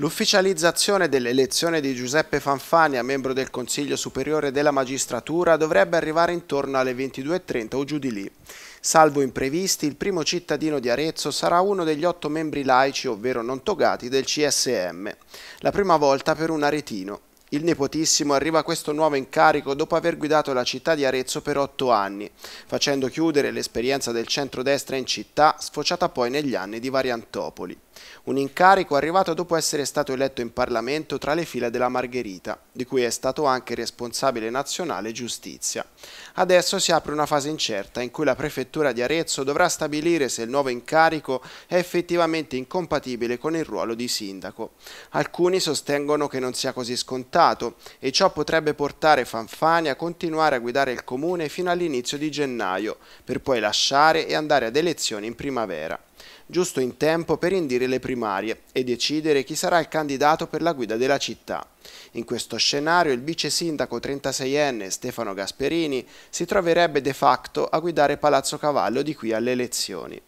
L'ufficializzazione dell'elezione di Giuseppe Fanfani a membro del Consiglio Superiore della Magistratura dovrebbe arrivare intorno alle 22.30 o giù di lì. Salvo imprevisti, il primo cittadino di Arezzo sarà uno degli otto membri laici, ovvero non togati, del CSM, la prima volta per un aretino. Il nepotissimo arriva a questo nuovo incarico dopo aver guidato la città di Arezzo per otto anni, facendo chiudere l'esperienza del centrodestra in città, sfociata poi negli anni di Variantopoli un incarico arrivato dopo essere stato eletto in Parlamento tra le file della Margherita, di cui è stato anche responsabile nazionale giustizia. Adesso si apre una fase incerta in cui la prefettura di Arezzo dovrà stabilire se il nuovo incarico è effettivamente incompatibile con il ruolo di sindaco. Alcuni sostengono che non sia così scontato e ciò potrebbe portare Fanfani a continuare a guidare il comune fino all'inizio di gennaio, per poi lasciare e andare ad elezioni in primavera giusto in tempo per indire le primarie e decidere chi sarà il candidato per la guida della città. In questo scenario il vice sindaco 36enne Stefano Gasperini si troverebbe de facto a guidare Palazzo Cavallo di qui alle elezioni.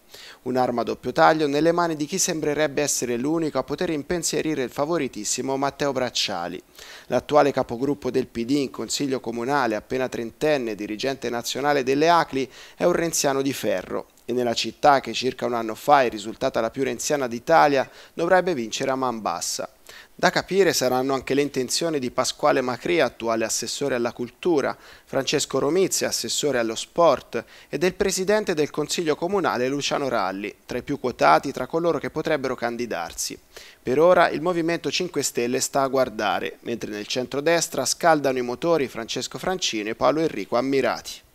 Un'arma a doppio taglio nelle mani di chi sembrerebbe essere l'unico a poter impensierire il favoritissimo Matteo Bracciali. L'attuale capogruppo del PD in Consiglio Comunale, appena trentenne, dirigente nazionale delle ACLI, è un renziano di ferro e nella città che circa un anno fa è risultata la più renziana d'Italia dovrebbe vincere a man bassa. Da capire saranno anche le intenzioni di Pasquale Macri, attuale assessore alla cultura, Francesco Romizzi, assessore allo sport, e del presidente del Consiglio Comunale Luciano Ralli, tra i più quotati tra coloro che potrebbero candidarsi. Per ora il Movimento 5 Stelle sta a guardare, mentre nel centrodestra scaldano i motori Francesco Francino e Paolo Enrico Ammirati.